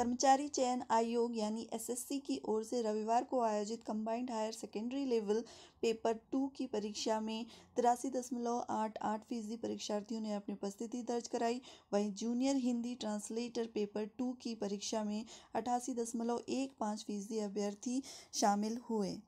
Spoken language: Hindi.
कर्मचारी चयन आयोग यानी एसएससी की ओर से रविवार को आयोजित combined higher secondary level paper two की परीक्षा में तिरासी दशमलव आठ आठ फीसदी परीक्षार्थियों ने अपनी उपस्थिति दर्ज कराई वहीं junior Hindi translator paper two की परीक्षा में अठासी दशमलव एक पाँच फीसदी अभ्यर्थी शामिल हुए